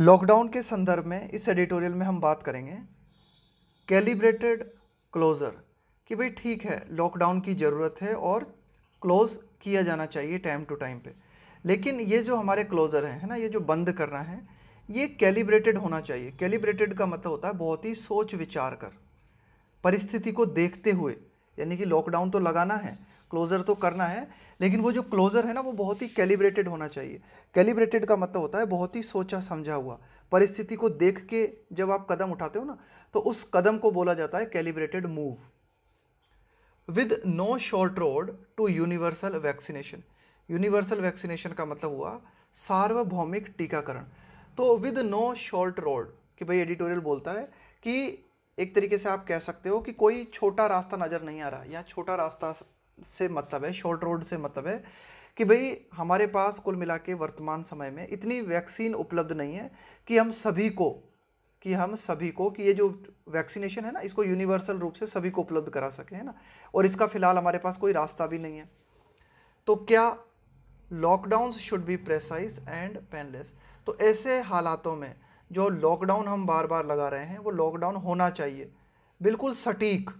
Lockdown के संदर्भ में इस एडिटोरियल में हम बात करेंगे कैलिब्रेटेड क्लोज़र कि भाई ठीक है लॉकडाउन की ज़रूरत है और क्लोज़ किया जाना चाहिए टाइम टू टाइम पे लेकिन ये जो हमारे क्लोज़र हैं है ना ये जो बंद करना है ये कैलिब्रेटेड होना चाहिए कैलिब्रेटेड का मतलब होता है बहुत ही सोच विचार कर परिस्थिति को देखते हुए यानी कि लॉकडाउन तो लगाना है क्लोज़र तो करना है लेकिन वो जो क्लोज़र है ना वो बहुत ही कैलिब्रेटेड होना चाहिए कैलिब्रेटेड का मतलब होता है बहुत ही सोचा समझा हुआ परिस्थिति को देख के जब आप कदम उठाते हो ना तो उस कदम को बोला जाता है calibrated move with no short road to universal vaccination universal vaccination का मतलब हुआ सार्वभौमिक टीकाकरण तो विद नो शॉर्ट रोड कि भाई एडिटोरियल बोलता है कि एक तरीके से आप कह सकते हो कि कोई छोटा रास्ता नज़र नहीं आ रहा या छोटा रास्ता से मतलब है शॉर्ट रोड से मतलब है कि भाई हमारे पास कुल मिला के वर्तमान समय में इतनी वैक्सीन उपलब्ध नहीं है कि हम सभी को कि हम सभी को कि ये जो वैक्सीनेशन है ना इसको यूनिवर्सल रूप से सभी को उपलब्ध करा सकें है ना और इसका फ़िलहाल हमारे पास कोई रास्ता भी नहीं है तो क्या lockdown should be precise and painless तो ऐसे हालातों में जो लॉकडाउन हम बार बार लगा रहे हैं वो लॉकडाउन होना चाहिए बिल्कुल सटीक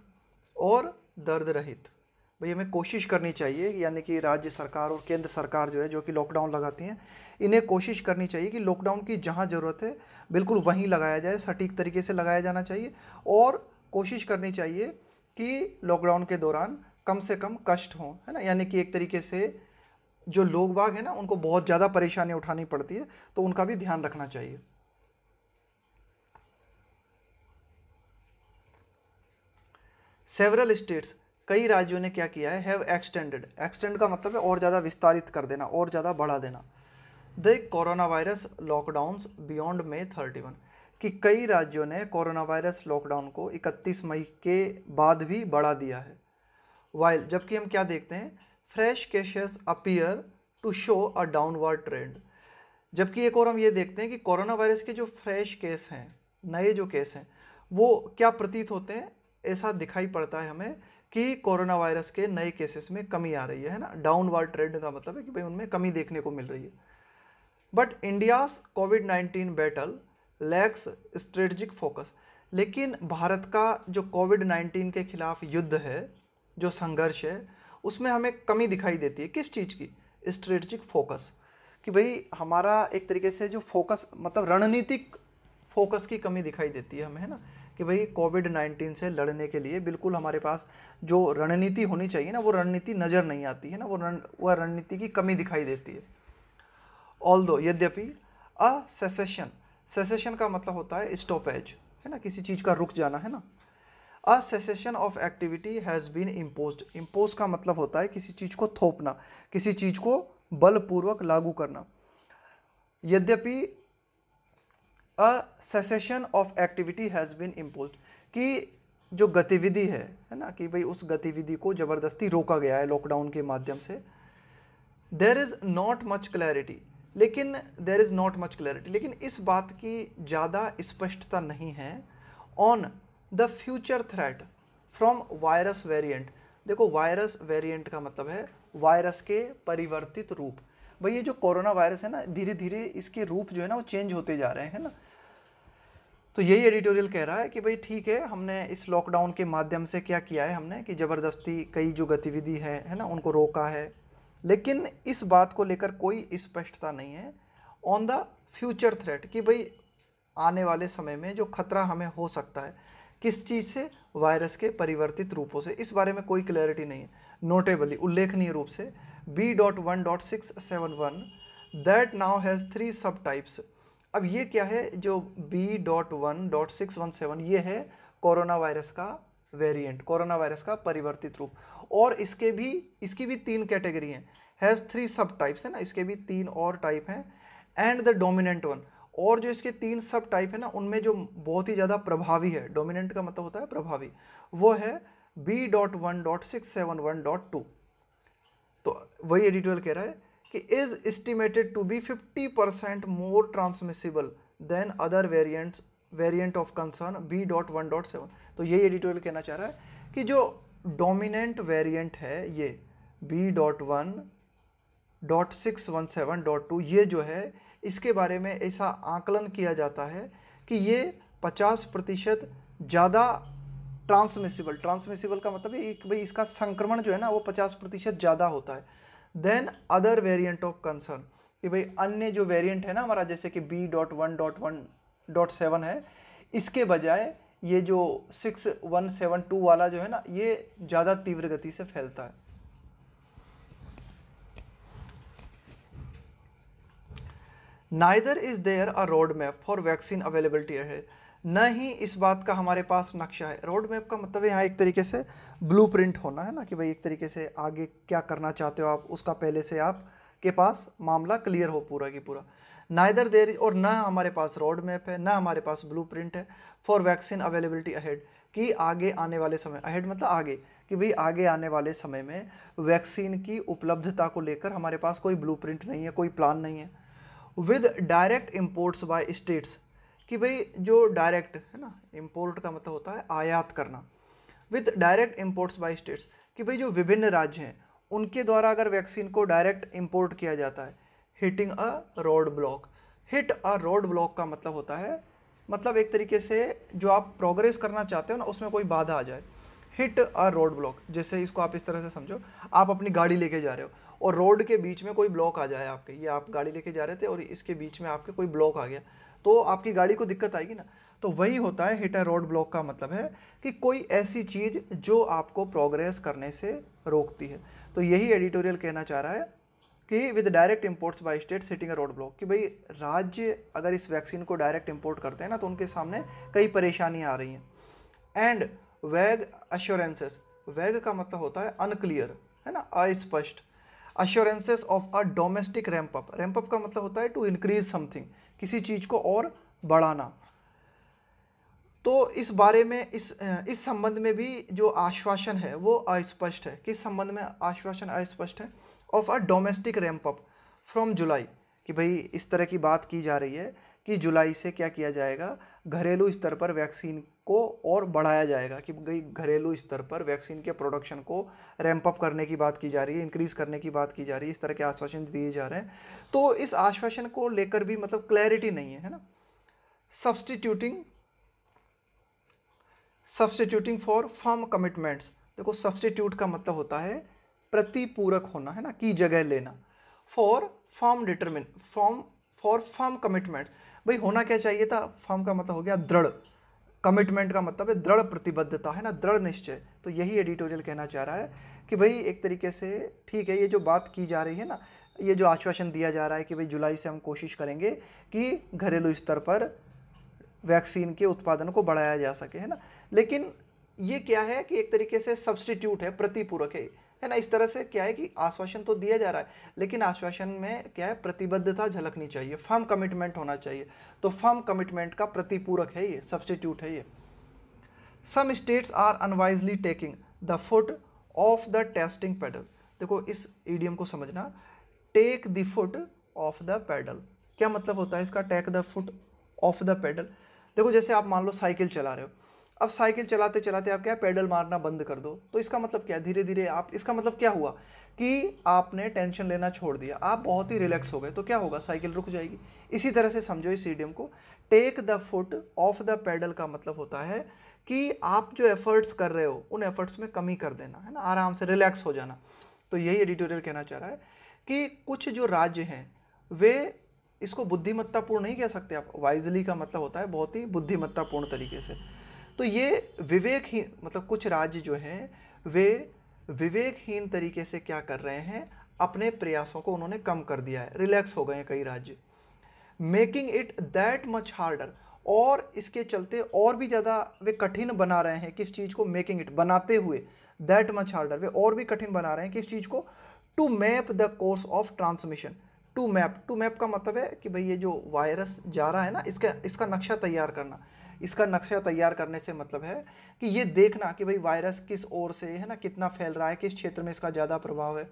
और दर्द रहित भाई हमें कोशिश करनी चाहिए यानी कि राज्य सरकार और केंद्र सरकार जो है जो कि लॉकडाउन लगाती हैं इन्हें कोशिश करनी चाहिए कि लॉकडाउन की जहाँ ज़रूरत है बिल्कुल वहीं लगाया जाए सटीक तरीके से लगाया जाना चाहिए और कोशिश करनी चाहिए कि लॉकडाउन के दौरान कम से कम कष्ट हों है ना यानी कि एक तरीके से जो लोग बाग है ना उनको बहुत ज़्यादा परेशानी उठानी पड़ती है तो उनका भी ध्यान रखना चाहिए सेवरल स्टेट्स कई राज्यों ने क्या किया है हैव एक्सटेंडेड एक्सटेंड का मतलब है और ज़्यादा विस्तारित कर देना और ज़्यादा बढ़ा देना the corona virus lockdown beyond May thirty one कि कई राज्यों ने कोरोना वायरस लॉकडाउन को 31 मई के बाद भी बढ़ा दिया है वाइल जबकि हम क्या देखते हैं fresh cases appear to show a downward trend जबकि एक और हम ये देखते हैं कि कोरोना वायरस के जो फ्रेश केस हैं नए जो केस हैं वो क्या प्रतीत होते हैं ऐसा दिखाई पड़ता है हमें कि कोरोना वायरस के नए केसेस में कमी आ रही है, ना डाउन वर्ल्ड ट्रेंड का मतलब है कि भाई उनमें कमी देखने को मिल रही है but India COVID nineteen battle lacks strategic focus लेकिन भारत का जो कोविड नाइन्टीन के खिलाफ युद्ध है जो संघर्ष है उसमें हमें कमी दिखाई देती है किस चीज़ की स्ट्रेटजिक फोकस कि भाई हमारा एक तरीके से जो फोकस मतलब रणनीतिक फोकस की कमी दिखाई देती है हमें है ना कि भाई कोविड नाइन्टीन से लड़ने के लिए बिल्कुल हमारे पास जो रणनीति होनी चाहिए ना वो रणनीति नज़र नहीं आती है ना वो रण वह रणनीति की कमी दिखाई देती है ऑल दो यद्यपि अ सेसेशन सेसेशन का मतलब होता है स्टॉपेज है ना किसी चीज़ का रुक जाना है ना a cessation of activity has been impose impose का मतलब होता है किसी चीज़ को थोपना किसी चीज़ को बलपूर्वक लागू करना यद्यपि a cessation of activity has been impose कि जो गतिविधि है है ना कि भाई उस गतिविधि को ज़बरदस्ती रोका गया है लॉकडाउन के माध्यम से there is not much clarity लेकिन there is not much clarity लेकिन इस बात की ज़्यादा स्पष्टता नहीं है on the future threat from virus variant देखो वायरस वेरियंट का मतलब है वायरस के परिवर्तित रूप भाई ये जो कोरोना वायरस है ना धीरे धीरे इसके रूप जो है ना वो चेंज होते जा रहे हैं ना तो यही एडिटोरियल कह रहा है कि भाई ठीक है हमने इस लॉकडाउन के माध्यम से क्या किया है हमने कि ज़बरदस्ती कई जो गतिविधि है है ना उनको रोका है लेकिन इस बात को लेकर कोई स्पष्टता नहीं है ऑन द फ्यूचर थ्रेट कि भाई आने वाले समय में जो खतरा हमें हो सकता है किस चीज़ से वायरस के परिवर्तित रूपों से इस बारे में कोई क्लैरिटी नहीं है नोटेबली उल्लेखनीय रूप से B.1.671 that now has three subtypes अब ये क्या है जो B.1.617 ये है कोरोना वायरस का वेरिएंट कोरोना वायरस का परिवर्तित रूप और इसके भी इसकी भी तीन कैटेगरी हैं हैज़ थ्री सब टाइप्स है ना इसके भी तीन और टाइप हैं एंड द डोमिनेंट वन और जो इसके तीन सब टाइप है ना उनमें जो बहुत ही ज़्यादा प्रभावी है डोमिनेंट का मतलब होता है प्रभावी वो है B dot one dot six seven one dot two वही एडिटोरियल कह रहा है कि is estimated to be 50 percent more transmissible than other variants variant of concern B dot one dot seven तो यही एडिटोरियल कहना चाह रहा है कि जो डोमिनेंट वेरियंट है ये B dot one dot six one seven dot two ये जो है इसके बारे में ऐसा आकलन किया जाता है कि ये पचास प्रतिशत ज़्यादा ट्रांसमिसिबल ट्रांसमिसिबल का मतलब एक भाई इसका संक्रमण जो है ना वो पचास प्रतिशत ज़्यादा होता है than other variant of concern कि भाई अन्य जो वेरिएंट है ना हमारा जैसे कि B dot one dot one dot seven है इसके बजाय ये जो सिक्स वन सेवन टू वाला जो है ना ये ज़्यादा तीव्र गति से फैलता है neither is there a road map for vaccine availability है न ही इस बात का हमारे पास नक्शा है रोड मैप का मतलब यहाँ एक तरीके से ब्लू प्रिंट होना है ना कि भाई एक तरीके से आगे क्या करना चाहते हो आप उसका पहले से आप के पास मामला क्लियर हो पूरा की पूरा ना इधर देर और ना हमारे पास रोड मैप है ना हमारे पास ब्लू प्रिंट है फॉर वैक्सीन अवेलेबिलिटी अहेड कि आगे आने वाले समय अहेड मतलब आगे कि भाई आगे आने वाले समय में वैक्सीन की उपलब्धता को लेकर हमारे पास कोई ब्लूप्रिंट नहीं है कोई प्लान नहीं है with direct imports by states कि भाई जो डायरेक्ट है ना इम्पोर्ट का मतलब होता है आयात करना with direct imports by states कि भाई जो विभिन्न राज्य हैं उनके द्वारा अगर वैक्सीन को डायरेक्ट इम्पोर्ट किया जाता है hitting a roadblock hit a roadblock का मतलब होता है मतलब एक तरीके से जो आप प्रोग्रेस करना चाहते हो ना उसमें कोई बाधा आ जाए हिट अ रोड ब्लॉक जैसे इसको आप इस तरह से समझो आप अपनी गाड़ी लेके जा रहे हो और रोड के बीच में कोई ब्लॉक आ जाए आपके ये आप गाड़ी लेके जा रहे थे और इसके बीच में आपके कोई ब्लॉक आ गया तो आपकी गाड़ी को दिक्कत आएगी ना तो वही होता है हिट एंड रोड ब्लॉक का मतलब है कि कोई ऐसी चीज़ जो आपको प्रोग्रेस करने से रोकती है तो यही एडिटोरियल कहना चाह रहा है कि with direct imports by state hitting roadblock कि भाई राज्य अगर इस वैक्सीन को डायरेक्ट इम्पोर्ट करते हैं ना तो उनके सामने कई परेशानियाँ आ रही हैं एंड वैग अश्योरेंसेस वैग का मतलब होता है अनक्लियर है ना अस्पष्ट assurances of a domestic ramp up ramp up का मतलब होता है टू इंक्रीज समथिंग किसी चीज़ को और बढ़ाना तो इस बारे में इस इस संबंध में भी जो आश्वासन है वो अस्पष्ट है किस संबंध में आश्वासन अस्पष्ट है of a domestic ramp up from July कि भाई इस तरह की बात की जा रही है कि जुलाई से क्या किया जाएगा घरेलू स्तर पर वैक्सीन को और बढ़ाया जाएगा कि भाई घरेलू स्तर पर वैक्सीन के प्रोडक्शन को रैंप अप करने की बात की जा रही है इंक्रीज़ करने की बात की जा रही है इस तरह के आश्वासन दिए जा रहे हैं तो इस आश्वासन को लेकर भी मतलब क्लैरिटी नहीं है है ना substituting substituting for firm commitments देखो सब्सटीट्यूट का मतलब होता है प्रतिपूरक होना है ना की जगह लेना for firm determine firm for firm commitment भाई होना क्या चाहिए था फॉर्म का मतलब हो गया दृढ़ कमिटमेंट का मतलब है दृढ़ प्रतिबद्धता है ना दृढ़ निश्चय तो यही एडिटोरियल कहना चाह रहा है कि भाई एक तरीके से ठीक है ये जो बात की जा रही है ना ये जो आश्वासन दिया जा रहा है कि भाई जुलाई से हम कोशिश करेंगे कि घरेलू स्तर पर वैक्सीन के उत्पादन को बढ़ाया जा सके है ना लेकिन ये क्या है कि एक तरीके से सब्सटीट्यूट है प्रतिपूरक है है ना इस तरह से क्या है कि आश्वासन तो दिया जा रहा है लेकिन आश्वासन में क्या है प्रतिबद्धता झलकनी चाहिए फर्म कमिटमेंट होना चाहिए तो फर्म कमिटमेंट का प्रतिपूरक है ये सब्सटीट्यूट है ये some states are unwisely taking the foot off the testing pedal देखो इस ईडियम को समझना take the foot off the pedal क्या मतलब होता है इसका take the foot off the pedal देखो जैसे आप मान लो साइकिल चला रहे हो अब साइकिल चलाते चलाते आप क्या पैडल मारना बंद कर दो तो इसका मतलब क्या धीरे धीरे आप इसका मतलब क्या हुआ कि आपने टेंशन लेना छोड़ दिया आप बहुत ही रिलैक्स हो गए तो क्या होगा साइकिल रुक जाएगी इसी तरह से समझो इस सीडियम को take the foot off the pedal का मतलब होता है कि आप जो एफर्ट्स कर रहे हो उन एफर्ट्स में कमी कर देना है ना आराम से रिलैक्स हो जाना तो यही एडिटोरियल कहना चाह रहा है कि कुछ जो राज्य हैं वे इसको बुद्धिमत्तापूर्ण नहीं कह सकते आप वाइजली का मतलब होता है बहुत ही बुद्धिमत्तापूर्ण तरीके से तो ये विवेकहीन मतलब कुछ राज्य जो हैं वे विवेकहीन तरीके से क्या कर रहे हैं अपने प्रयासों को उन्होंने कम कर दिया है रिलैक्स हो गए हैं कई राज्य making it that much harder और इसके चलते और भी ज़्यादा वे कठिन बना रहे हैं किस चीज़ को मेकिंग इट बनाते हुए दैट मच हार्डर वे और भी कठिन बना रहे हैं किस चीज़ को to map the course of transmission to map to map का मतलब है कि भाई ये जो वायरस जा रहा है ना इसका इसका नक्शा तैयार करना इसका नक्शा तैयार करने से मतलब है कि ये देखना कि भाई वायरस किस ओर से है ना कितना फैल रहा है किस क्षेत्र में इसका ज़्यादा प्रभाव है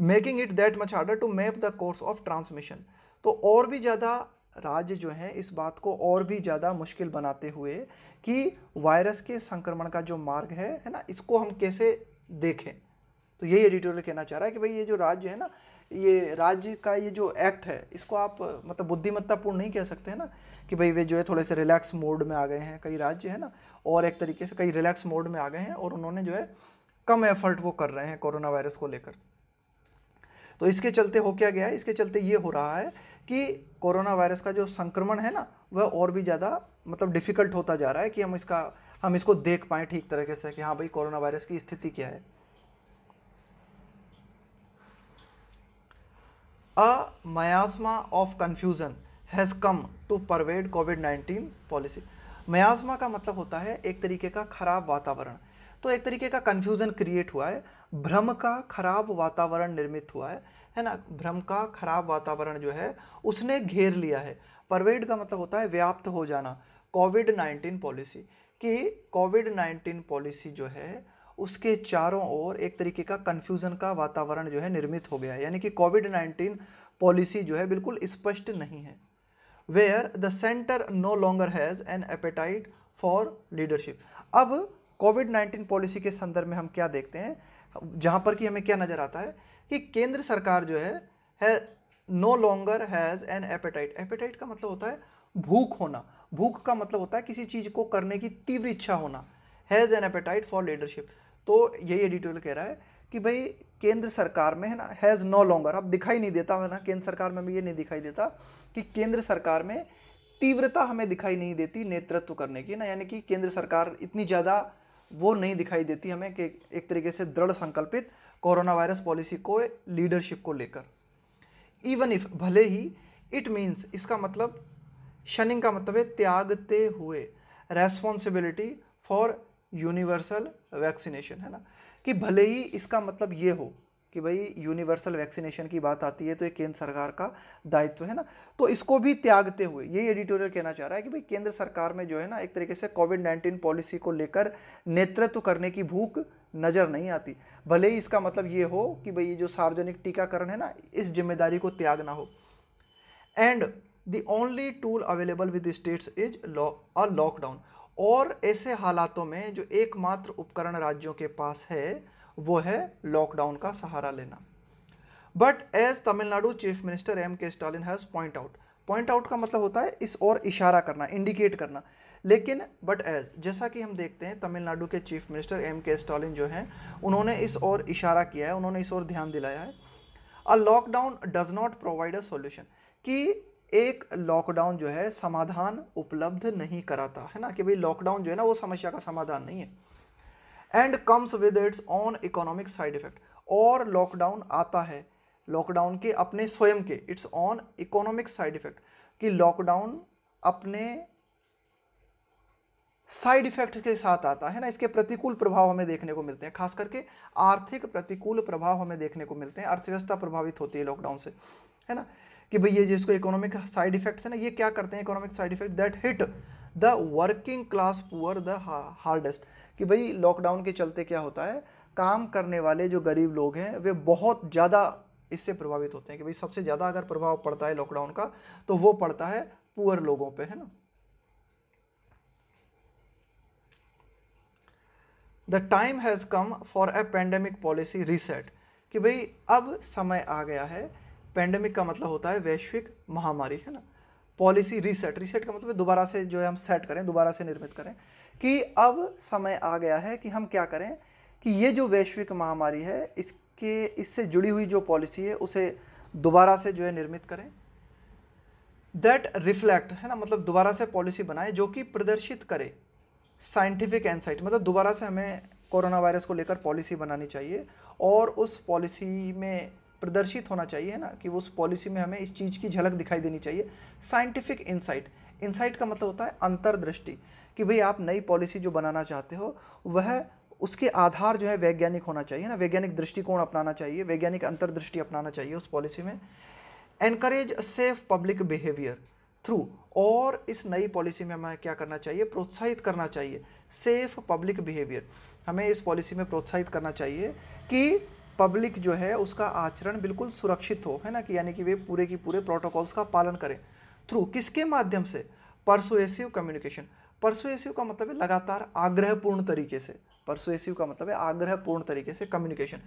making it that much harder to map the course of transmission तो और भी ज़्यादा राज्य जो हैं इस बात को और भी ज़्यादा मुश्किल बनाते हुए कि वायरस के संक्रमण का जो मार्ग है है ना इसको हम कैसे देखें तो यही एडिटोरियल कहना चाह रहा है कि भाई ये जो राज्य है ना ये राज्य का ये जो एक्ट है इसको आप मतलब बुद्धिमत्तापूर्ण नहीं कह सकते हैं ना कि भाई वे जो है थोड़े से रिलैक्स मोड में आ गए हैं कई राज्य है ना और एक तरीके से कई रिलैक्स मोड में आ गए हैं और उन्होंने जो है कम एफर्ट वो कर रहे हैं कोरोना वायरस को लेकर तो इसके चलते हो क्या गया है इसके चलते ये हो रहा है कि कोरोना वायरस का जो संक्रमण है ना वह और भी ज़्यादा मतलब डिफ़िकल्ट होता जा रहा है कि हम इसका हम इसको देख पाएँ ठीक तरीके से कि हाँ भाई कोरोना वायरस की स्थिति क्या है A miasma of confusion has come to pervade COVID-19 policy. मयाजमा का मतलब होता है एक तरीके का खराब वातावरण तो एक तरीके का कन्फ्यूज़न क्रिएट हुआ है भ्रम का खराब वातावरण निर्मित हुआ है है ना भ्रम का खराब वातावरण जो है उसने घेर लिया है परवेड का मतलब होता है व्याप्त हो जाना कोविड नाइन्टीन पॉलिसी कि कोविड नाइन्टीन पॉलिसी जो है उसके चारों ओर एक तरीके का कन्फ्यूज़न का वातावरण जो है निर्मित हो गया यानी कि कोविड नाइन्टीन पॉलिसी जो है बिल्कुल स्पष्ट नहीं है where the centre no longer has an appetite for leadership अब कोविड नाइन्टीन पॉलिसी के संदर्भ में हम क्या देखते हैं जहाँ पर कि हमें क्या नज़र आता है कि केंद्र सरकार जो है है no longer has an appetite appetite का मतलब होता है भूख होना भूख का मतलब होता है किसी चीज़ को करने की तीव्र इच्छा होना has an appetite for leadership तो यही एडिटोरियल कह रहा है कि भाई केंद्र सरकार में है ना हैज़ नो लॉन्गर अब दिखाई नहीं देता है ना केंद्र सरकार में हमें ये नहीं दिखाई देता कि केंद्र सरकार में तीव्रता हमें दिखाई नहीं देती नेतृत्व करने की ना यानी कि केंद्र सरकार इतनी ज़्यादा वो नहीं दिखाई देती हमें कि एक तरीके से दृढ़ संकल्पित कोरोना वायरस पॉलिसी को लीडरशिप को लेकर इवन इफ भले ही इट मीन्स इसका मतलब शनिंग का मतलब है त्यागते हुए रेस्पॉन्सिबिलिटी फॉर यूनिवर्सल वैक्सीनेशन है ना कि भले ही इसका मतलब ये हो कि भाई यूनिवर्सल वैक्सीनेशन की बात आती है तो ये केंद्र सरकार का दायित्व है ना तो इसको भी त्यागते हुए ये एडिटोरियल कहना चाह रहा है कि भाई केंद्र सरकार में जो है ना एक तरीके से कोविड नाइन्टीन पॉलिसी को लेकर नेतृत्व करने की भूख नज़र नहीं आती भले ही इसका मतलब ये हो कि भाई ये जो सार्वजनिक टीकाकरण है ना इस जिम्मेदारी को त्यागना हो and the only tool available with states is law a lockdown और ऐसे हालातों में जो एकमात्र उपकरण राज्यों के पास है वो है लॉकडाउन का सहारा लेना but as Tamil Nadu chief minister M K Stalin has point out point out का मतलब होता है इस और इशारा करना इंडिकेट करना लेकिन बट एज जैसा कि हम देखते हैं तमिलनाडु के chief minister M K Stalin जो हैं उन्होंने इस और इशारा किया है उन्होंने इस और ध्यान दिलाया है a lockdown does not provide a solution कि एक लॉकडाउन जो है समाधान उपलब्ध नहीं कराता है ना कि भाई लॉकडाउन जो है ना वो समस्या का समाधान नहीं है and comes with its own economic side effect और लॉकडाउन आता है लॉकडाउन के अपने स्वयं के its own economic side effect कि लॉकडाउन अपने साइड इफेक्ट के साथ आता है ना इसके प्रतिकूल प्रभाव हमें देखने को मिलते हैं खास करके आर्थिक प्रतिकूल प्रभाव हमें देखने को मिलते हैं अर्थव्यवस्था प्रभावित होती है लॉकडाउन से है ना कि भाई ये जिसको इकोनॉमिक साइड इफेक्ट्स है ना ये क्या करते हैं economic side effect that hit the working class poor the hardest कि भाई लॉकडाउन के चलते क्या होता है काम करने वाले जो गरीब लोग हैं वे बहुत ज़्यादा इससे प्रभावित होते हैं कि भाई सबसे ज़्यादा अगर प्रभाव पड़ता है लॉकडाउन का तो वो पड़ता है पुअर लोगों पे है ना the time has come for a pandemic policy reset कि भाई अब समय आ गया है पेंडेमिक का मतलब होता है वैश्विक महामारी है ना पॉलिसी रीसेट रीसेट का मतलब दोबारा से जो है हम सेट करें दोबारा से निर्मित करें कि अब समय आ गया है कि हम क्या करें कि ये जो वैश्विक महामारी है इसके इससे जुड़ी हुई जो पॉलिसी है उसे दोबारा से जो है निर्मित करें दैट रिफ्लेक्ट है ना मतलब दोबारा से पॉलिसी बनाए जो कि प्रदर्शित करे साइंटिफिक एनसाइट मतलब दोबारा से हमें कोरोना वायरस को लेकर पॉलिसी बनानी चाहिए और उस पॉलिसी में प्रदर्शित होना चाहिए ना कि उस पॉलिसी में हमें इस चीज़ की झलक दिखाई देनी चाहिए साइंटिफिक इंसाइट इंसाइट का मतलब होता है अंतर्दृष्टि कि भाई आप नई पॉलिसी जो बनाना चाहते हो वह उसके आधार जो है वैज्ञानिक होना चाहिए ना वैज्ञानिक दृष्टिकोण अपनाना चाहिए वैज्ञानिक अंतर्दृष्टि अपनाना चाहिए उस पॉलिसी में encourage safe public behaviour through और इस नई पॉलिसी में हमें क्या करना चाहिए प्रोत्साहित करना चाहिए सेफ पब्लिक बिहेवियर हमें इस पॉलिसी में प्रोत्साहित करना चाहिए कि पब्लिक जो है उसका आचरण बिल्कुल सुरक्षित हो है ना कि यानी कि वे पूरे की पूरे प्रोटोकॉल्स का पालन करें थ्रू किसके माध्यम से परसुएसिव कम्युनिकेशन परसुएसिव का मतलब है लगातार आग्रहपूर्ण तरीके से परसुएसिव का मतलब है आग्रहपूर्ण तरीके से कम्युनिकेशन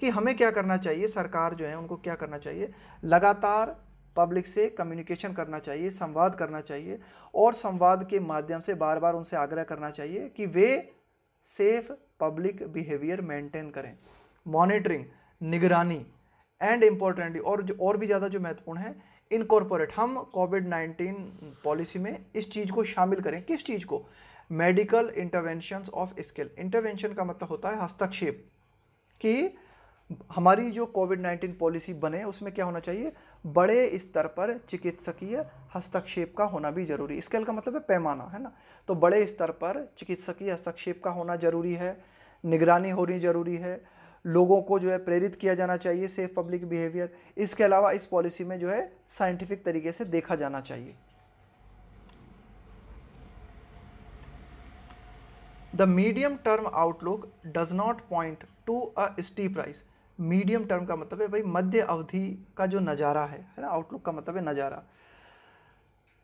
कि हमें क्या करना चाहिए सरकार जो है उनको क्या करना चाहिए लगातार पब्लिक से कम्युनिकेशन करना चाहिए संवाद करना चाहिए और संवाद के माध्यम से बार बार उनसे आग्रह करना चाहिए कि वे सेफ पब्लिक बिहेवियर मेंटेन करें मॉनिटरिंग निगरानी एंड इम्पोर्टेंटली और जो और भी ज़्यादा जो महत्वपूर्ण है इनकॉर्पोरेट हम कोविड नाइन्टीन पॉलिसी में इस चीज़ को शामिल करें किस चीज़ को medical intervention of skill intervention का मतलब होता है हस्तक्षेप कि हमारी जो कोविड नाइन्टीन पॉलिसी बने उसमें क्या होना चाहिए बड़े स्तर पर चिकित्सकीय हस्तक्षेप का होना भी जरूरी स्केल का मतलब है पैमाना है ना तो बड़े स्तर पर चिकित्सकीय हस्तक्षेप का होना जरूरी है निगरानी होनी जरूरी है लोगों को जो है प्रेरित किया जाना चाहिए सेफ पब्लिक बिहेवियर इसके अलावा इस पॉलिसी में जो है साइंटिफिक तरीके से देखा जाना चाहिए the medium term outlook does not point to a steep price medium term का मतलब है भाई मध्य अवधि का जो नज़ारा है है ना आउटलुक का मतलब है नज़ारा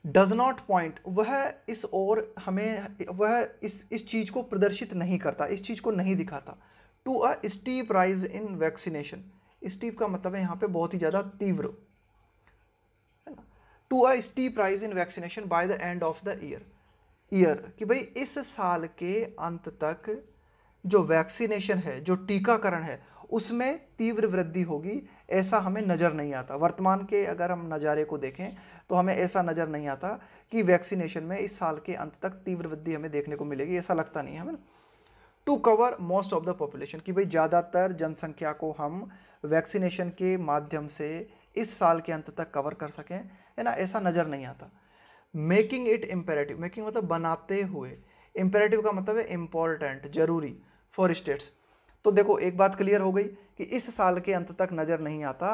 डज नॉट पॉइंट वह इस ओर हमें वह इस इस चीज़ को प्रदर्शित नहीं करता इस चीज़ को नहीं दिखाता to a steep rise in vaccination steep का मतलब है यहाँ पे बहुत ही ज़्यादा तीव्र है ना to a steep rise in vaccination by the end of the year year कि भाई इस साल के अंत तक जो वैक्सीनेशन है जो टीकाकरण है उसमें तीव्र वृद्धि होगी ऐसा हमें नज़र नहीं आता वर्तमान के अगर हम नज़ारे को देखें तो हमें ऐसा नज़र नहीं आता कि वैक्सीनेशन में इस साल के अंत तक तीव्र वृद्धि हमें देखने को मिलेगी ऐसा लगता नहीं है हमें to cover most of the population कि भाई ज़्यादातर जनसंख्या को हम वैक्सीनेशन के माध्यम से इस साल के अंत तक कवर कर सकें है ना ऐसा नज़र नहीं आता मेकिंग इट इम्पेरेटिव मेकिंग मतलब बनाते हुए इम्पेरेटिव का मतलब है इम्पॉर्टेंट ज़रूरी फॉर स्टेट्स तो देखो एक बात क्लियर हो गई कि इस साल के अंत तक नज़र नहीं आता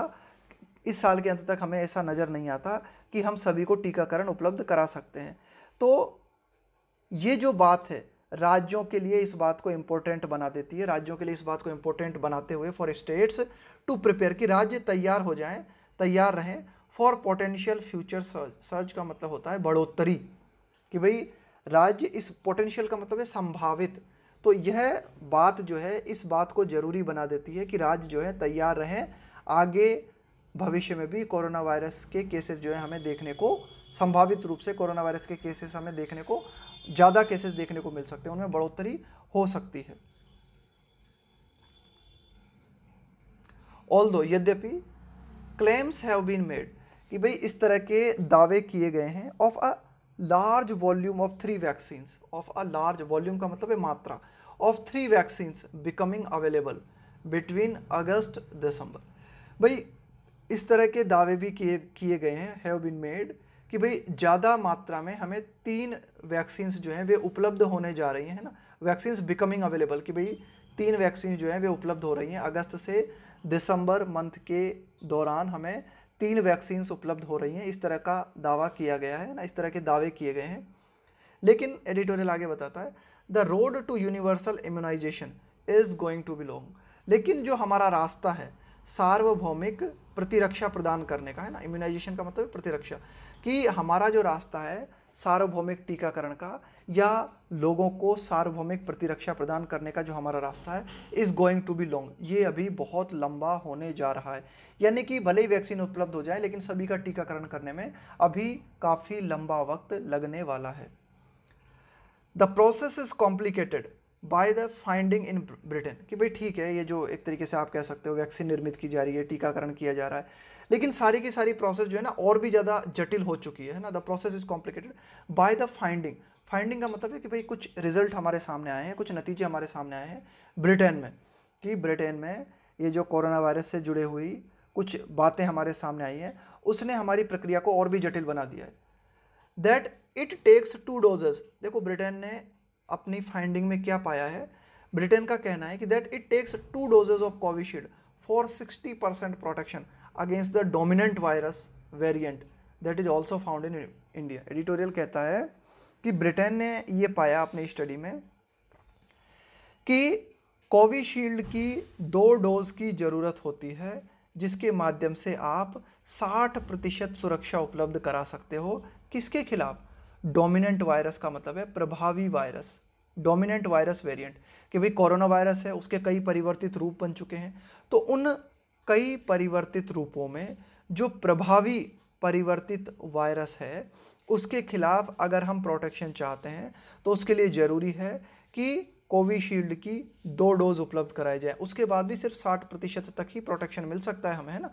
इस साल के अंत तक हमें ऐसा नज़र नहीं आता कि हम सभी को टीकाकरण उपलब्ध करा सकते हैं तो ये जो बात है राज्यों के लिए इस बात को इम्पोर्टेंट बना देती है राज्यों के लिए इस बात को इम्पोर्टेंट बनाते हुए फॉर स्टेट्स टू प्रिपेयर कि राज्य तैयार हो जाएं तैयार रहें for potential future search search का मतलब होता है बढ़ोतरी कि भाई राज्य इस पोटेंशियल का मतलब है संभावित तो यह बात जो है इस बात को ज़रूरी बना देती है कि राज्य जो है तैयार रहें आगे भविष्य में भी कोरोना वायरस के केसेस जो है हमें देखने को संभावित रूप से कोरोना वायरस के केसेस हमें देखने को ज़्यादा केसेस देखने को मिल सकते हैं उनमें बढ़ोतरी हो सकती है ऑल दो यद्यपि क्लेम्स हैव बीन मेड कि भाई इस तरह के दावे किए गए हैं of a large volume of three vaccines of a large volume का मतलब है मात्रा of three vaccines becoming available between August December भाई इस तरह के दावे भी किए किए गए हैं हैव बीन मेड कि भाई ज़्यादा मात्रा में हमें तीन वैक्सीन्स जो हैं वे उपलब्ध होने जा रही हैं ना वैक्सीन्स बिकमिंग अवेलेबल कि भाई तीन वैक्सीन जो हैं वे उपलब्ध हो रही हैं अगस्त से दिसंबर मंथ के दौरान हमें तीन वैक्सीन्स उपलब्ध हो रही हैं इस तरह का दावा किया गया है ना इस तरह के दावे किए गए हैं लेकिन एडिटोरियल आगे बताता है the road to universal immunisation is going to be long लेकिन जो हमारा रास्ता है सार्वभौमिक प्रतिरक्षा प्रदान करने का है ना इम्यूनाइजेशन का मतलब प्रतिरक्षा कि हमारा जो रास्ता है सार्वभौमिक टीकाकरण का या लोगों को सार्वभौमिक प्रतिरक्षा प्रदान करने का जो हमारा रास्ता है is going to be long ये अभी बहुत लंबा होने जा रहा है यानी कि भले ही वैक्सीन उपलब्ध हो जाए लेकिन सभी का टीकाकरण करने में अभी काफ़ी लंबा वक्त लगने वाला है the process is complicated by the finding in Britain कि भाई ठीक है ये जो एक तरीके से आप कह सकते हो वैक्सीन निर्मित की जा रही है टीकाकरण किया जा रहा है लेकिन सारी की सारी प्रोसेस जो है ना और भी ज़्यादा जटिल हो चुकी है ना the process is complicated by the finding finding का मतलब है कि भाई कुछ रिजल्ट हमारे सामने आए हैं कुछ नतीजे हमारे सामने आए हैं ब्रिटेन में कि ब्रिटेन में ये जो कोरोना वायरस से जुड़े हुई कुछ बातें हमारे सामने आई हैं उसने हमारी प्रक्रिया को और भी जटिल बना दिया है that it takes two doses देखो ब्रिटेन ने अपनी फाइंडिंग में क्या पाया है ब्रिटेन का कहना है कि that it takes two doses of Covishield for sixty percent protection against the dominant virus variant that is also found in India editorial कहता है कि ब्रिटेन ने ये पाया अपने स्टडी में कि कोविशील्ड की दो डोज की ज़रूरत होती है जिसके माध्यम से आप 60 प्रतिशत सुरक्षा उपलब्ध करा सकते हो किसके खिलाफ डोमिनेंट वायरस का मतलब है प्रभावी वायरस डोमिनेंट वायरस वेरिएंट कि भाई कोरोना वायरस है उसके कई परिवर्तित रूप बन चुके हैं तो उन कई परिवर्तित रूपों में जो प्रभावी परिवर्तित वायरस है उसके खिलाफ अगर हम प्रोटेक्शन चाहते हैं तो उसके लिए ज़रूरी है कि कोविशील्ड की दो डोज उपलब्ध कराई जाए उसके बाद भी सिर्फ साठ प्रतिशत तक ही प्रोटेक्शन मिल सकता है हमें है ना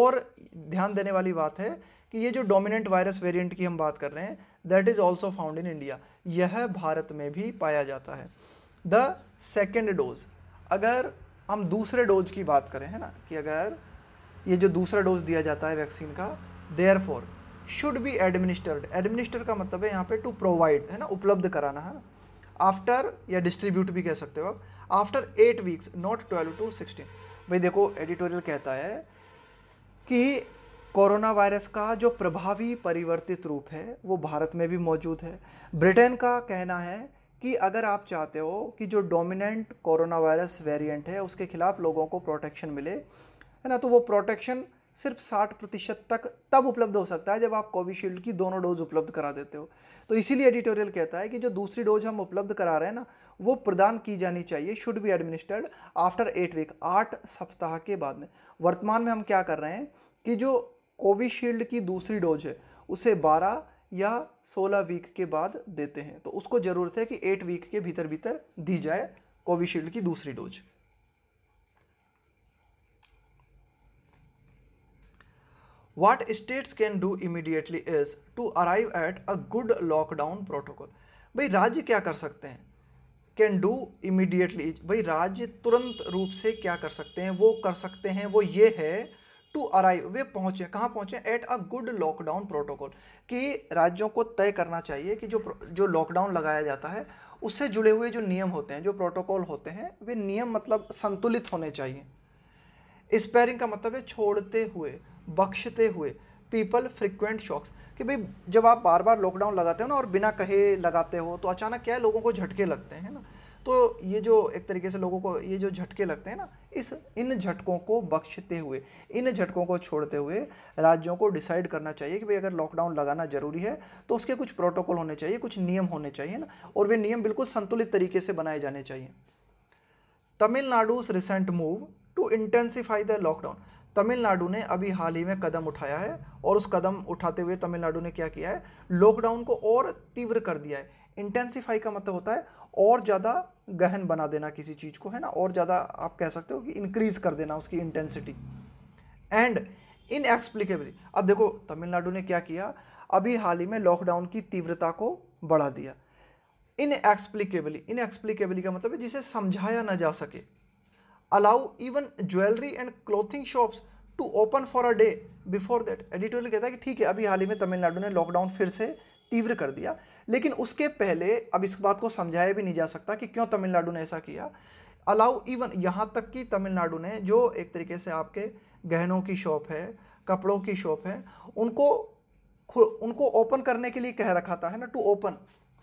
और ध्यान देने वाली बात है कि ये जो डोमिनेंट वायरस वेरिएंट की हम बात कर रहे हैं that is also found in India यह भारत में भी पाया जाता है द सेकेंड डोज अगर हम दूसरे डोज की बात करें है ना कि अगर ये जो दूसरा डोज दिया जाता है वैक्सीन का therefore should be administered administer का मतलब है यहाँ पे टू प्रोवाइड है ना उपलब्ध कराना है आफ्टर या डिस्ट्रीब्यूट भी कह सकते हो आप after eight weeks not twelve to sixteen भाई देखो एडिटोरियल कहता है कि कोरोना वायरस का जो प्रभावी परिवर्तित रूप है वो भारत में भी मौजूद है ब्रिटेन का कहना है कि अगर आप चाहते हो कि जो डोमिनेंट कोरोना वायरस वेरियंट है उसके खिलाफ लोगों को प्रोटेक्शन मिले है ना तो वो प्रोटेक्शन सिर्फ 60 प्रतिशत तक तब उपलब्ध हो सकता है जब आप कोविशील्ड की दोनों डोज उपलब्ध करा देते हो तो इसीलिए एडिटोरियल कहता है कि जो दूसरी डोज हम उपलब्ध करा रहे हैं ना वो प्रदान की जानी चाहिए should be administered after eight week आठ सप्ताह के बाद में वर्तमान में हम क्या कर रहे हैं कि जो कोविशील्ड की दूसरी डोज है उसे बारह या 16 वीक के बाद देते हैं तो उसको ज़रूरत है कि 8 वीक के भीतर भीतर दी जाए कोविशील्ड की दूसरी dose what states can do immediately is to arrive at a good lockdown protocol भाई राज्य क्या कर सकते हैं कैन डू इमीडिएटली भाई राज्य तुरंत रूप से क्या कर सकते हैं वो कर सकते हैं वो ये है टू अराइव वे पहुंचे कहाँ पहुंचे at a good lockdown protocol कि राज्यों को तय करना चाहिए कि जो जो लॉकडाउन लगाया जाता है उससे जुड़े हुए जो नियम होते हैं जो प्रोटोकॉल होते हैं वे नियम मतलब संतुलित होने चाहिए स्पेयरिंग का मतलब है छोड़ते हुए बख्शते हुए पीपल फ्रिक्वेंट शॉक्स कि भाई जब आप बार बार लॉकडाउन लगाते हो ना और बिना कहे लगाते हो तो अचानक क्या है लोगों को झटके लगते हैं ना तो ये जो एक तरीके से लोगों को ये जो झटके लगते हैं ना इस इन झटकों को बख्शते हुए इन झटकों को छोड़ते हुए राज्यों को डिसाइड करना चाहिए कि भाई अगर लॉकडाउन लगाना ज़रूरी है तो उसके कुछ प्रोटोकॉल होने चाहिए कुछ नियम होने चाहिए ना और वे नियम बिल्कुल संतुलित तरीके से बनाए जाने चाहिए Tamil Nadu's recent move to intensify the lockdown Tamil Nadu ने अभी हाल ही में कदम उठाया है और उस कदम उठाते हुए तमिलनाडु ने क्या किया है लॉकडाउन को और तीव्र कर दिया है इंटेंसीफाई का मतलब होता है और ज़्यादा गहन बना देना किसी चीज़ को है ना और ज़्यादा आप कह सकते हो कि इंक्रीज़ कर देना उसकी इंटेंसिटी एंड इनएक्सप्लिकेबली अब देखो तमिलनाडु ने क्या किया अभी हाल ही में लॉकडाउन की तीव्रता को बढ़ा दिया इनएक्सप्लिकेबली इनएक्सप्लिकेबली का मतलब है जिसे समझाया ना जा सके allow even jewellery and clothing shops to open for a day before that editorial कहता है कि ठीक है अभी हाल ही में तमिलनाडु ने लॉकडाउन फिर से तीव्र कर दिया लेकिन उसके पहले अब इस बात को समझाया भी नहीं जा सकता कि क्यों तमिलनाडु ने ऐसा किया अलाउ इवन यहाँ तक कि तमिलनाडु ने जो एक तरीके से आपके गहनों की शॉप है कपड़ों की शॉप है उनको उनको ओपन करने के लिए कह रखा था है ना to open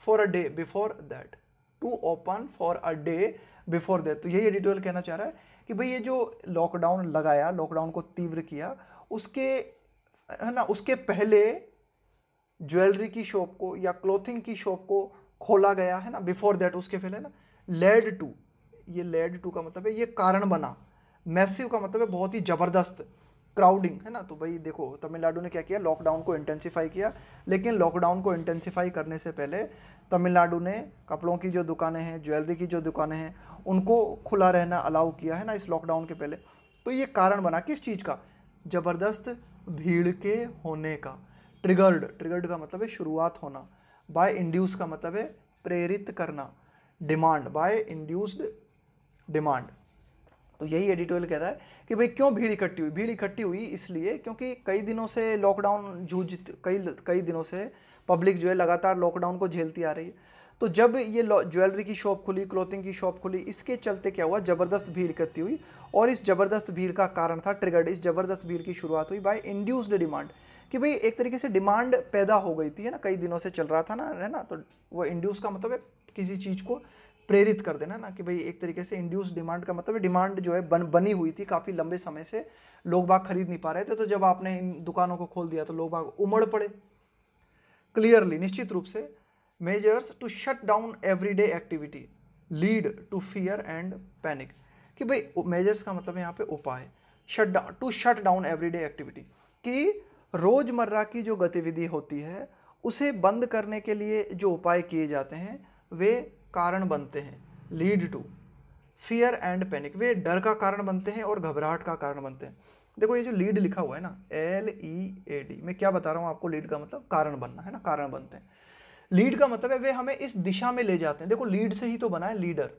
for a day before that to open for a day before that तो यही एडिटोरियल कहना चाह रहा है कि भाई ये जो लॉकडाउन लगाया लॉकडाउन को तीव्र किया उसके है ना उसके पहले ज्वेलरी की शॉप को या क्लोथिंग की शॉप को खोला गया है ना बिफोर दैट उसके पहले ना लेड टू ये लेड टू का मतलब है ये कारण बना मैसिव का मतलब है बहुत ही ज़बरदस्त क्राउडिंग है ना तो भाई देखो तमिलनाडु ने क्या किया लॉकडाउन को इंटेंसिफाई किया लेकिन लॉकडाउन को इंटेंसिफाई करने से पहले तमिलनाडु ने कपड़ों की जो दुकानें हैं ज्वेलरी की जो दुकानें हैं उनको खुला रहना अलाउ किया है ना इस लॉकडाउन के पहले तो ये कारण बना किस चीज़ का ज़बरदस्त भीड़ के होने का ट्रिगर्ड ट्रिगर्ड का मतलब है शुरुआत होना बाय इंड्यूस का मतलब है प्रेरित करना डिमांड बाय इंड्यूस्ड डिमांड तो यही एडिटोरियल कह रहा है कि भाई क्यों भीड़ इकट्ठी हुई भीड़ इकट्ठी हुई इसलिए क्योंकि कई दिनों से लॉकडाउन जूझ कई कई दिनों से पब्लिक जो है लगातार लॉकडाउन को झेलती आ रही है तो जब ये ज्वेलरी की शॉप खुली क्लोथिंग की शॉप खुली इसके चलते क्या हुआ ज़बरदस्त भीड़ इकट्ठी हुई और इस ज़बरदस्त भीड़ का कारण था ट्रिगर्ड इस ज़बरदस्त भीड़ की शुरुआत हुई बाय इंड्यूस्ड डिमांड कि भाई एक तरीके से डिमांड पैदा हो गई थी है ना कई दिनों से चल रहा था ना है ना तो वो इंड्यूस का मतलब है किसी चीज़ को प्रेरित कर देना ना कि भाई एक तरीके से इंड्यूस डिमांड का मतलब डिमांड जो है बन बनी हुई थी काफ़ी लंबे समय से लोग बाग खरीद नहीं पा रहे थे तो जब आपने इन दुकानों को खोल दिया तो लोग बाग उमड़ पड़े क्लियरली निश्चित रूप से measures to shut down everyday activity lead to fear and panic कि भाई मेजर्स का मतलब यहाँ पे उपाय shut down to shut down everyday activity कि रोज़मर्रा की जो गतिविधि होती है उसे बंद करने के लिए जो उपाय किए जाते हैं वे कारण बनते हैं lead to fear and panic वे डर का कारण बनते हैं और घबराहट का कारण बनते हैं देखो ये जो लीड लिखा हुआ है ना एल ई ए डी मैं क्या बता रहा हूँ आपको लीड का मतलब कारण बनना है ना कारण बनते हैं लीड का मतलब है वे हमें इस दिशा में ले जाते हैं देखो लीड से ही तो बना है लीडर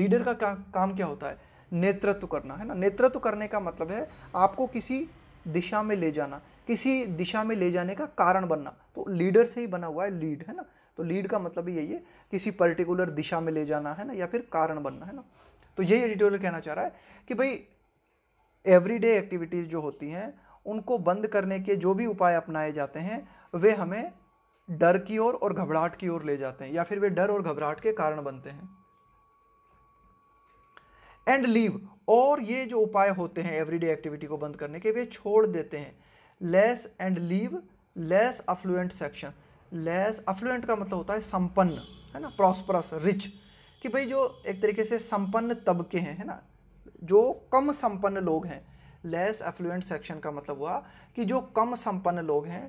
लीडर का क्या काम क्या होता है नेतृत्व करना है ना नेतृत्व करने का मतलब है आपको किसी दिशा में ले जाना किसी दिशा में ले जाने का कारण बनना तो लीडर से ही बना हुआ है लीड है ना तो लीड का मतलब यही है किसी पर्टिकुलर दिशा में ले जाना है ना या फिर कारण बनना है ना तो यही एडिटोरियल कहना चाह रहा है कि भाई एवरीडे एक्टिविटीज़ जो होती हैं उनको बंद करने के जो भी उपाय अपनाए जाते हैं वे हमें डर की ओर और घबराहट की ओर ले जाते हैं या फिर वे डर और घबराहट के कारण बनते हैं एंड लीव और ये जो उपाय होते हैं एवरीडे एक्टिविटी को बंद करने के वे छोड़ देते हैं less and leave less affluent section less affluent का मतलब होता है संपन्न है ना प्रॉस्परस रिच कि भाई जो एक तरीके से संपन्न तबके हैं है ना जो कम संपन्न लोग हैं लेस अफ्लुएंट सेक्शन का मतलब हुआ कि जो कम संपन्न लोग हैं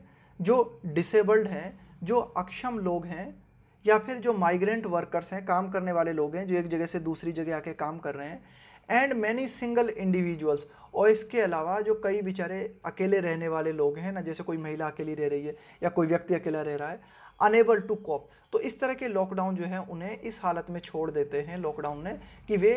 जो डिसेबल्ड हैं जो अक्षम लोग हैं या फिर जो माइग्रेंट वर्कर्स हैं काम करने वाले लोग हैं जो एक जगह से दूसरी जगह आके काम कर रहे हैं एंड मैनी सिंगल इंडिविजुअल्स और इसके अलावा जो कई बेचारे अकेले रहने वाले लोग हैं ना जैसे कोई महिला अकेली रह रही है या कोई व्यक्ति अकेला रह रहा है अनेबल टू कॉप तो इस तरह के लॉकडाउन जो है उन्हें इस हालत में छोड़ देते हैं लॉकडाउन ने कि वे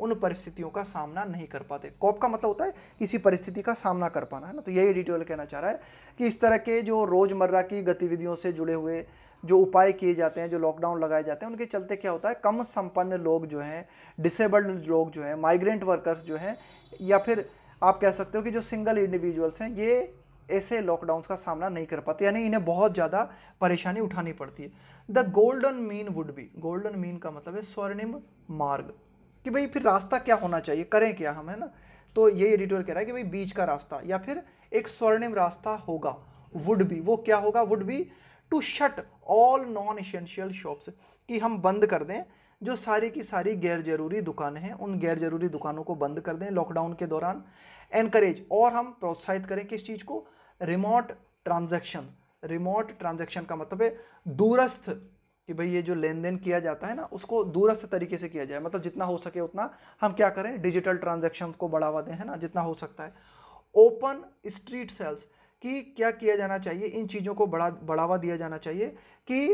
उन परिस्थितियों का सामना नहीं कर पाते कॉप का मतलब होता है किसी परिस्थिति का सामना कर पाना है ना तो यही डिटेल कहना चाह रहा है कि इस तरह के जो रोज़मर्रा की गतिविधियों से जुड़े हुए जो उपाय किए जाते हैं जो लॉकडाउन लगाए जाते हैं उनके चलते क्या होता है कम संपन्न लोग जो हैं डिसेबल्ड लोग जो हैं माइग्रेंट वर्कर्स जो हैं या फिर आप कह सकते हो कि जो सिंगल इंडिविजुअल्स हैं ये ऐसे लॉकडाउन का सामना नहीं कर पाते यानी इन्हें बहुत ज़्यादा परेशानी उठानी पड़ती है the golden mean would be golden mean का मतलब है स्वर्णिम मार्ग कि भाई फिर रास्ता क्या होना चाहिए करें क्या हम है ना तो ये एडिटोर कह रहा है कि भाई बीच का रास्ता या फिर एक स्वर्णिम रास्ता होगा वुड बी वो क्या होगा would be to shut all non essential shops कि हम बंद कर दें जो सारी की सारी गैर जरूरी दुकानें हैं उन गैर जरूरी दुकानों को बंद कर दें लॉकडाउन के दौरान एनकरेज और हम प्रोत्साहित करें किस चीज़ को रिमोट ट्रांजेक्शन रिमोट ट्रांजेक्शन का मतलब है दूरस्थ कि भाई ये जो लेन देन किया जाता है ना उसको दूरस्थ तरीके से किया जाए मतलब जितना हो सके उतना हम क्या करें डिजिटल ट्रांजेक्शन को बढ़ावा दें है ना जितना हो सकता है ओपन स्ट्रीट सेल्स कि क्या किया जाना चाहिए इन चीज़ों को बढ़ा बढ़ावा दिया जाना चाहिए कि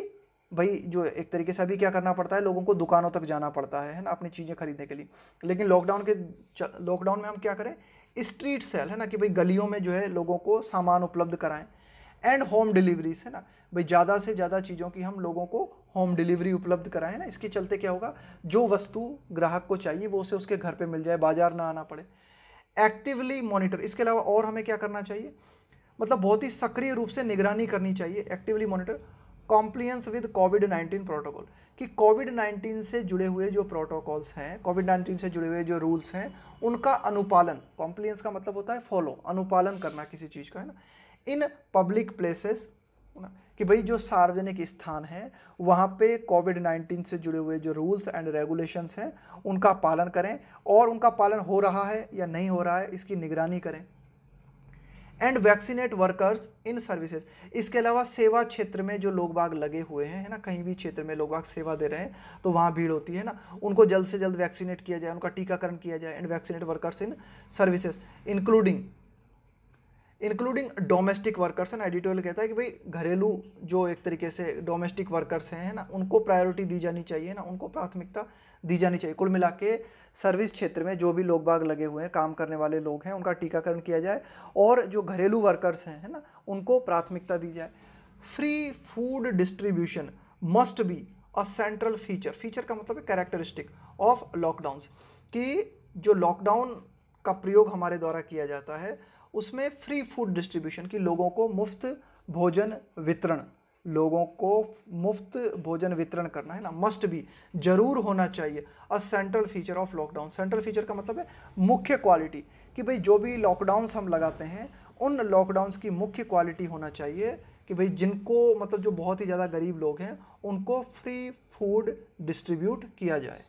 भाई जो एक तरीके से अभी क्या करना पड़ता है लोगों को दुकानों तक जाना पड़ता है है ना अपनी चीज़ें खरीदने के लिए लेकिन लॉकडाउन के लॉकडाउन में हम क्या करें स्ट्रीट सेल है ना कि भाई गलियों में जो है लोगों को सामान उपलब्ध कराएं एंड होम डिलीवरीज है ना भाई ज़्यादा से ज़्यादा चीज़ों की हम लोगों को होम डिलीवरी उपलब्ध कराएं ना इसके चलते क्या होगा जो वस्तु ग्राहक को चाहिए वो उसे उसके घर पर मिल जाए बाजार ना आना पड़े एक्टिवली मॉनिटर इसके अलावा और हमें क्या करना चाहिए मतलब बहुत ही सक्रिय रूप से निगरानी करनी चाहिए actively monitor compliance with Covid nineteen protocol कि कोविड नाइन्टीन से जुड़े हुए जो प्रोटोकॉल्स हैं कोविड नाइन्टीन से जुड़े हुए जो रूल्स हैं उनका अनुपालन कॉम्प्लियंस का मतलब होता है फॉलो अनुपालन करना किसी चीज़ का है ना इन पब्लिक प्लेसेस ना कि भाई जो सार्वजनिक स्थान है वहाँ पे कोविड नाइन्टीन से जुड़े हुए जो रूल्स एंड रेगुलेशंस हैं उनका पालन करें और उनका पालन हो रहा है या नहीं हो रहा है इसकी निगरानी करें and vaccinate workers in services इसके अलावा सेवा क्षेत्र में जो लोग बाग लगे हुए हैं है ना कहीं भी क्षेत्र में लोग बाग सेवा दे रहे हैं तो वहाँ भीड़ होती है ना उनको जल्द से जल्द वैक्सीनेट किया जाए उनका टीकाकरण किया जाए and vaccinate workers in services including including domestic workers है ना एडिटोरियल कहता है कि भाई घरेलू जो एक तरीके से डोमेस्टिक वर्कर्स हैं ना उनको प्रायोरिटी दी जानी चाहिए ना उनको प्राथमिकता दी जानी चाहिए कुल मिला के सर्विस क्षेत्र में जो भी लोग बाग लगे हुए हैं काम करने वाले लोग हैं उनका टीकाकरण किया जाए और जो घरेलू वर्कर्स हैं है ना उनको प्राथमिकता दी जाए free food distribution must be a central feature feature का मतलब है कैरेक्टरिस्टिक ऑफ लॉकडाउन कि जो लॉकडाउन का प्रयोग हमारे द्वारा किया जाता है उसमें फ्री फूड डिस्ट्रीब्यूशन की लोगों को मुफ्त भोजन वितरण लोगों को मुफ्त भोजन वितरण करना है ना मस्ट भी जरूर होना चाहिए a central feature of lockdown central feature का मतलब है मुख्य क्वालिटी कि भाई जो भी लॉकडाउंस हम लगाते हैं उन लॉकडाउंस की मुख्य क्वालिटी होना चाहिए कि भाई जिनको मतलब जो बहुत ही ज़्यादा गरीब लोग हैं उनको फ्री फूड डिस्ट्रीब्यूट किया जाए